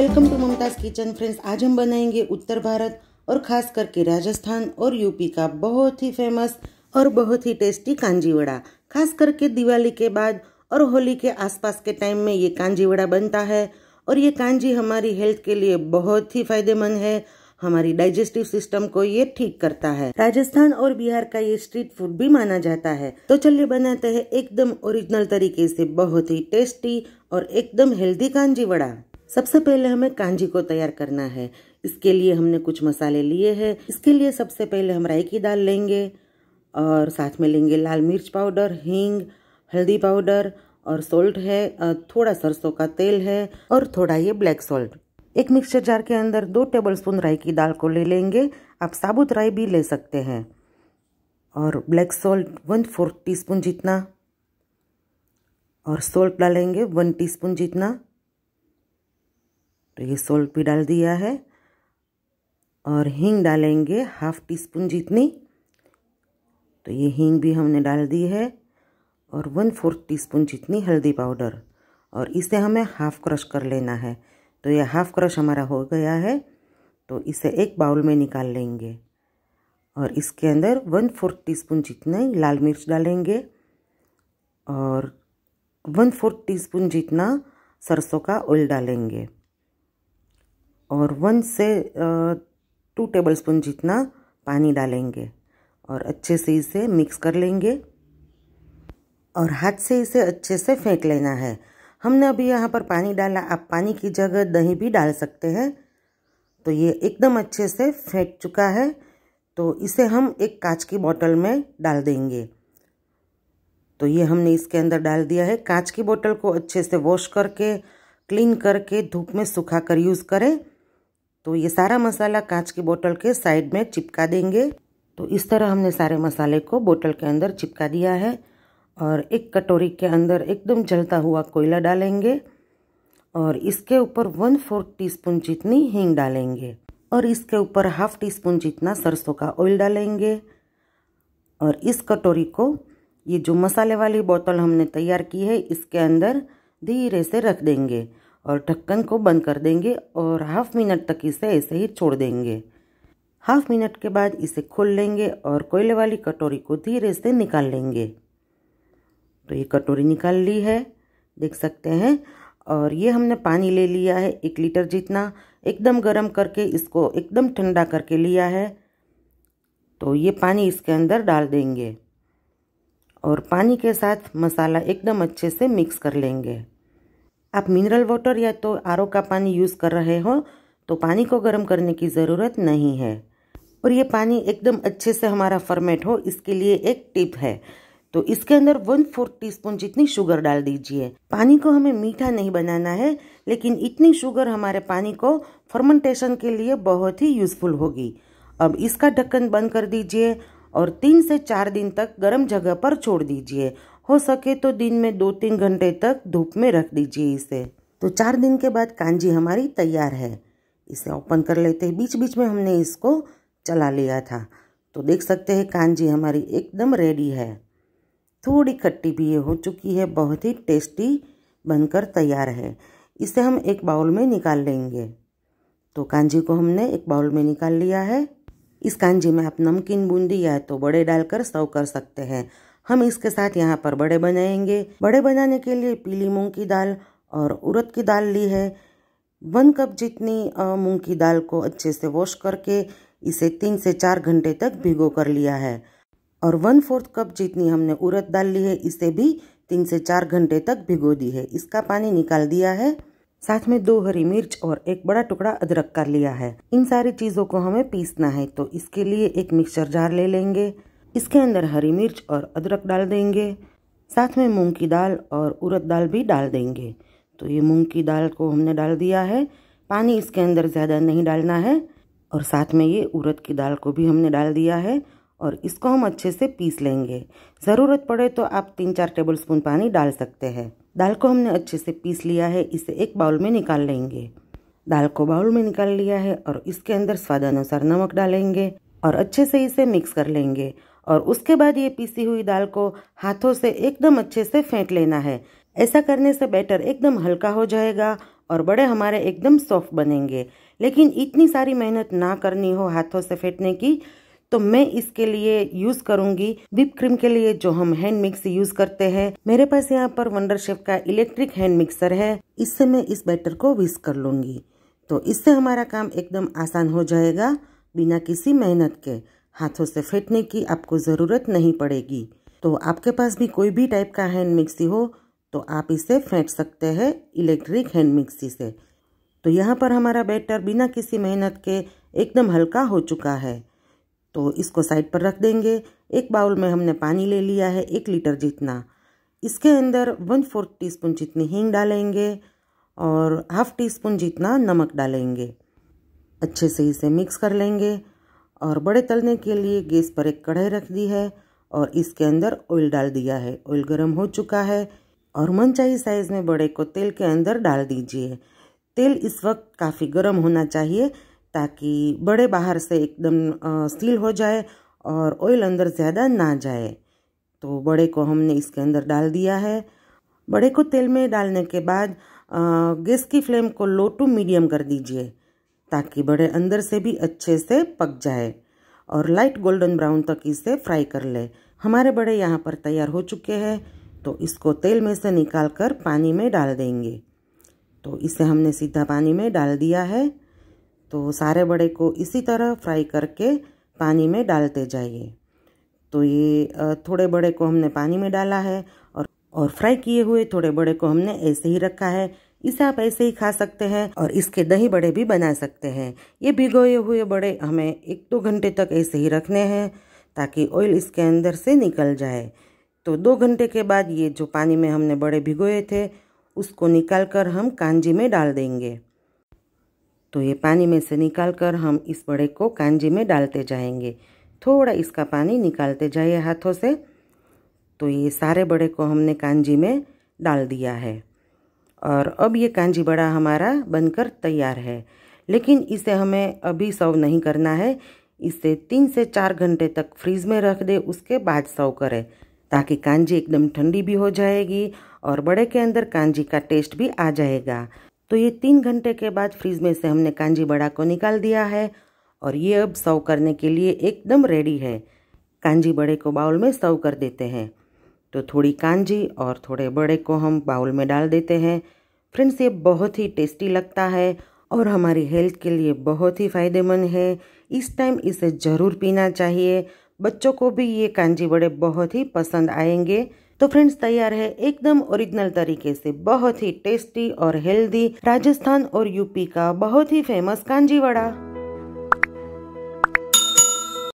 welcome to Mumtaz kitchen friends आज हम बनाएंगे उत्तर भारत और खास करके राजस्थान और यूपी का बहुत ही फेमस और बहुत ही टेस्टी कांजी वड़ा खास करके दिवाली के बाद और होली के आसपास के टाइम में ये कांजी वड़ा बनता है और ये कांजी हमारी हेल्थ के लिए बहुत ही फायदेमंद है हमारी डाइजेस्टिव सिस्टम को ये ठीक करता है राजस्थान और बिहार का ये स्ट्रीट फूड भी माना जाता है तो चलिए बनाते हैं एकदम ओरिजिनल तरीके से बहुत ही टेस्टी और एकदम हेल्दी वड़ा सबसे पहले हमें कांजी को तैयार करना है इसके लिए हमने कुछ मसाले लिए हैं इसके लिए सबसे पहले हम राई की दाल लेंगे और साथ में लेंगे लाल मिर्च पाउडर हींग हल्दी पाउडर और सोल्ट है थोड़ा सरसों का तेल है और थोड़ा ये ब्लैक सोल्ट एक मिक्सचर जार के अंदर दो टेबलस्पून राई की दाल को ले लेंगे आप साबुत राई भी ले सकते हैं और black salt one fourth spoon जितना और सोल्ट डालेंगे वन स्पून जितना तो ये सोल्ट भी डाल दिया है और हींग डालेंगे हाफ टी स्पून जितनी तो ये हींग भी हमने डाल दी है और वन फोर्थ टी स्पून जितनी हल्दी पाउडर और इसे हमें हाफ़ क्रश कर लेना है तो ये हाफ़ क्रश हमारा हो गया है तो इसे एक बाउल में निकाल लेंगे और इसके अंदर वन फोर्थ टी स्पून जितना लाल मिर्च डालेंगे और वन फोर्थ टी स्पून जितना सरसों का ऑयल डालेंगे और वन से टू टेबलस्पून जितना पानी डालेंगे और अच्छे से इसे मिक्स कर लेंगे और हाथ से इसे अच्छे से फेंक लेना है हमने अभी यहाँ पर पानी डाला आप पानी की जगह दही भी डाल सकते हैं तो ये एकदम अच्छे से फेंक चुका है तो इसे हम एक कांच की बोतल में डाल देंगे तो ये हमने इसके अंदर डाल दिया है कांच की बोतल को अच्छे से वॉश करके क्लीन करके धूप में सुखा कर यूज़ करें तो ये सारा मसाला कांच की बोतल के साइड में चिपका देंगे तो इस तरह हमने सारे मसाले को बोतल के अंदर चिपका दिया है और एक कटोरी के अंदर एकदम जलता हुआ कोयला डालेंगे और इसके ऊपर वन फोर्थ टीस्पून जितनी हींग डालेंगे और इसके ऊपर हाफ टी स्पून जितना सरसों का ऑयल डालेंगे और इस कटोरी को ये जो मसाले वाली बोतल हमने तैयार की है इसके अंदर धीरे से रख देंगे और ढक्कन को बंद कर देंगे और हाफ मिनट तक इसे ऐसे ही छोड़ देंगे हाफ मिनट के बाद इसे खोल लेंगे और कोयले वाली कटोरी को धीरे से निकाल लेंगे तो ये कटोरी निकाल ली है देख सकते हैं और ये हमने पानी ले लिया है एक लीटर जितना एकदम गर्म करके इसको एकदम ठंडा करके लिया है तो ये पानी इसके अंदर डाल देंगे और पानी के साथ मसाला एकदम अच्छे से मिक्स कर लेंगे आप मिनरल वाटर या तो आर का पानी यूज़ कर रहे हो तो पानी को गर्म करने की ज़रूरत नहीं है और ये पानी एकदम अच्छे से हमारा फर्मेट हो इसके लिए एक टिप है तो इसके अंदर वन फोर्थ टी स्पून जितनी शुगर डाल दीजिए पानी को हमें मीठा नहीं बनाना है लेकिन इतनी शुगर हमारे पानी को फर्मेंटेशन के लिए बहुत ही यूज़फुल होगी अब इसका ढक्कन बंद कर दीजिए और तीन से चार दिन तक गर्म जगह पर छोड़ दीजिए हो सके तो दिन में दो तीन घंटे तक धूप में रख दीजिए इसे तो चार दिन के बाद कांजी हमारी तैयार है इसे ओपन कर लेते हैं बीच बीच में हमने इसको चला लिया था तो देख सकते हैं कांजी हमारी एकदम रेडी है थोड़ी खट्टी भी ये हो चुकी है बहुत ही टेस्टी बनकर तैयार है इसे हम एक बाउल में निकाल लेंगे तो कांजी को हमने एक बाउल में निकाल लिया है इस कांजी में आप नमकीन बूंदी या तो बड़े डालकर सर्व कर सकते हैं हम इसके साथ यहाँ पर बड़े बनाएंगे बड़े बनाने के लिए पीली मूंग की दाल और उड़द की दाल ली है वन कप जितनी मूंग की दाल को अच्छे से वॉश करके इसे तीन से चार घंटे तक भिगो कर लिया है और वन फोर्थ कप जितनी हमने उड़द दाल ली है इसे भी तीन से चार घंटे तक भिगो दी है इसका पानी निकाल दिया है साथ में दो हरी मिर्च और एक बड़ा टुकड़ा अदरक का लिया है इन सारी चीज़ों को हमें पीसना है तो इसके लिए एक मिक्सर जार ले लेंगे इसके अंदर हरी मिर्च और अदरक डाल देंगे साथ में मूंग की दाल और उड़द दाल भी डाल देंगे तो ये मूंग की दाल को हमने डाल दिया है पानी इसके अंदर ज़्यादा नहीं डालना है और साथ में ये उड़द की दाल को भी हमने डाल दिया है और इसको हम अच्छे से पीस लेंगे ज़रूरत पड़े तो आप तीन चार टेबल स्पून पानी डाल सकते हैं दाल को हमने अच्छे से पीस लिया है इसे एक बाउल में निकाल लेंगे दाल को बाउल में निकाल लिया है और इसके अंदर स्वादानुसार नमक डालेंगे और अच्छे से इसे मिक्स कर लेंगे और उसके बाद ये पीसी हुई दाल को हाथों से एकदम अच्छे से फेंट लेना है ऐसा करने से बैटर एकदम हल्का हो जाएगा और बड़े हमारे एकदम सॉफ्ट बनेंगे लेकिन इतनी सारी मेहनत ना करनी हो हाथों से फेंटने की तो मैं इसके लिए यूज़ करूंगी विप क्रीम के लिए जो हम हैंड मिक्स यूज़ करते हैं मेरे पास यहाँ पर वंडर शेफ का इलेक्ट्रिक हैंड मिक्सर है इससे मैं इस बैटर को विस कर लूँगी तो इससे हमारा काम एकदम आसान हो जाएगा बिना किसी मेहनत के हाथों से फेंटने की आपको ज़रूरत नहीं पड़ेगी तो आपके पास भी कोई भी टाइप का हैंड मिक्सी हो तो आप इसे फेंट सकते हैं इलेक्ट्रिक हैंड मिक्सी से तो यहाँ पर हमारा बैटर बिना किसी मेहनत के एकदम हल्का हो चुका है तो इसको साइड पर रख देंगे एक बाउल में हमने पानी ले लिया है एक लीटर जितना इसके अंदर वन फोर्थ टी स्पून जितनी हींग डालेंगे और हाफ टी स्पून जितना नमक डालेंगे अच्छे से इसे मिक्स कर लेंगे और बड़े तलने के लिए गैस पर एक कढ़ाई रख दी है और इसके अंदर ऑयल डाल दिया है ऑयल गर्म हो चुका है और मनचाही साइज़ में बड़े को तेल के अंदर डाल दीजिए तेल इस वक्त काफ़ी गर्म होना चाहिए ताकि बड़े बाहर से एकदम सील हो जाए और ऑयल अंदर ज़्यादा ना जाए तो बड़े को हमने इसके अंदर डाल दिया है बड़े को तेल में डालने के बाद गैस की फ्लेम को लो टू मीडियम कर दीजिए ताकि बड़े अंदर से भी अच्छे से पक जाए और लाइट गोल्डन ब्राउन तक इसे फ्राई कर ले हमारे बड़े यहाँ पर तैयार हो चुके हैं तो इसको तेल में से निकाल कर पानी में डाल देंगे तो इसे हमने सीधा पानी में डाल दिया है तो सारे बड़े को इसी तरह फ्राई करके पानी में डालते जाइए तो ये थोड़े बड़े को हमने पानी में डाला है और और फ्राई किए हुए थोड़े बड़े को हमने ऐसे ही रखा है इसे आप ऐसे ही खा सकते हैं और इसके दही बड़े भी बना सकते हैं ये भिगोए हुए बड़े हमें एक दो घंटे तक ऐसे ही रखने हैं ताकि ऑयल इसके अंदर से निकल जाए तो दो घंटे के बाद ये जो पानी में हमने बड़े भिगोए थे उसको निकाल कर हम कांजी में डाल देंगे तो ये पानी में से निकाल कर हम इस बड़े को कांजी में डालते जाएंगे थोड़ा इसका पानी निकालते जाइए हाथों से तो ये सारे बड़े को हमने कांजी में डाल दिया है और अब ये कांजी बड़ा हमारा बनकर तैयार है लेकिन इसे हमें अभी सर्व नहीं करना है इसे तीन से चार घंटे तक फ्रीज में रख दे उसके बाद सर्व करें ताकि कांजी एकदम ठंडी भी हो जाएगी और बड़े के अंदर कांजी का टेस्ट भी आ जाएगा तो ये तीन घंटे के बाद फ्रीज में से हमने कांजी बड़ा को निकाल दिया है और ये अब सर्व करने के लिए एकदम रेडी है कांजी बड़े को बाउल में सर्व कर देते हैं तो थोड़ी कांजी और थोड़े बड़े को हम बाउल में डाल देते हैं फ्रेंड्स ये बहुत ही टेस्टी लगता है और हमारी हेल्थ के लिए बहुत ही फ़ायदेमंद है इस टाइम इसे ज़रूर पीना चाहिए बच्चों को भी ये कांजी बड़े बहुत ही पसंद आएंगे तो फ्रेंड्स तैयार है एकदम ओरिजिनल तरीके से बहुत ही टेस्टी और हेल्दी राजस्थान और यूपी का बहुत ही फेमस कांजी वड़ा